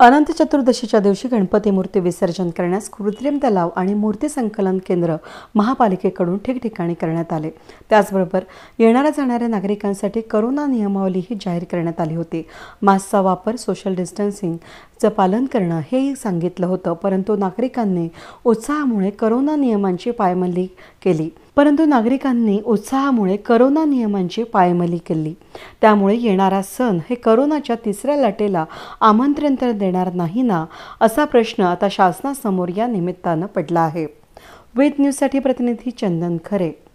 अनंत चतुर्दशीच्या दिवशी गणपती मूर्ती विसर्जन करण्यास कृत्रिम तलाव आणि मूर्ती संकलन केंद्र महापालिकेकडून ठिकठिकाणी करण्यात आले त्याचबरोबर येणाऱ्या जाणाऱ्या नागरिकांसाठी करोना नियमावलीही जाहीर करण्यात आली होती मास्कचा वापर सोशल डिस्टन्सिंगचं पालन करणं हेही सांगितलं होतं परंतु नागरिकांनी उत्साहामुळे करोना नियमांची पायमल्ली केली परंतु नागरिकांनी उत्साहामुळे करोना नियमांची पायमली केली त्यामुळे येणारा सण हे करोनाच्या तिसऱ्या लाटेला आमंत्रण तर देणार नाही ना असा प्रश्न आता शासनासमोर या निमित्तानं पडला आहे वेद न्यूजसाठी प्रतिनिधी चंदन खरे